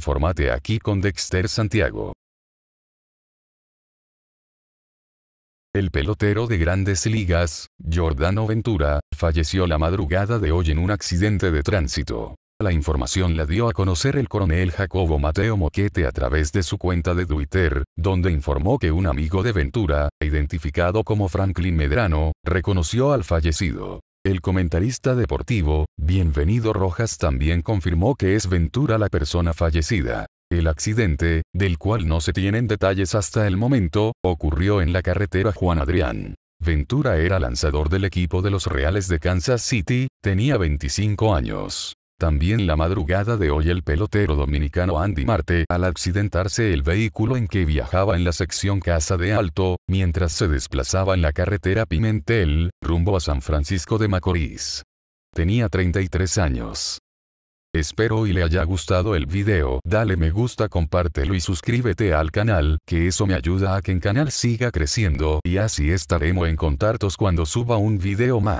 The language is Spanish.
Infórmate aquí con Dexter Santiago. El pelotero de grandes ligas, Jordano Ventura, falleció la madrugada de hoy en un accidente de tránsito. La información la dio a conocer el coronel Jacobo Mateo Moquete a través de su cuenta de Twitter, donde informó que un amigo de Ventura, identificado como Franklin Medrano, reconoció al fallecido. El comentarista deportivo, Bienvenido Rojas también confirmó que es Ventura la persona fallecida. El accidente, del cual no se tienen detalles hasta el momento, ocurrió en la carretera Juan Adrián. Ventura era lanzador del equipo de los Reales de Kansas City, tenía 25 años. También la madrugada de hoy el pelotero dominicano Andy Marte al accidentarse el vehículo en que viajaba en la sección Casa de Alto, mientras se desplazaba en la carretera Pimentel, rumbo a San Francisco de Macorís. Tenía 33 años. Espero y le haya gustado el video, dale me gusta compártelo y suscríbete al canal, que eso me ayuda a que el canal siga creciendo y así estaremos en contactos cuando suba un video más.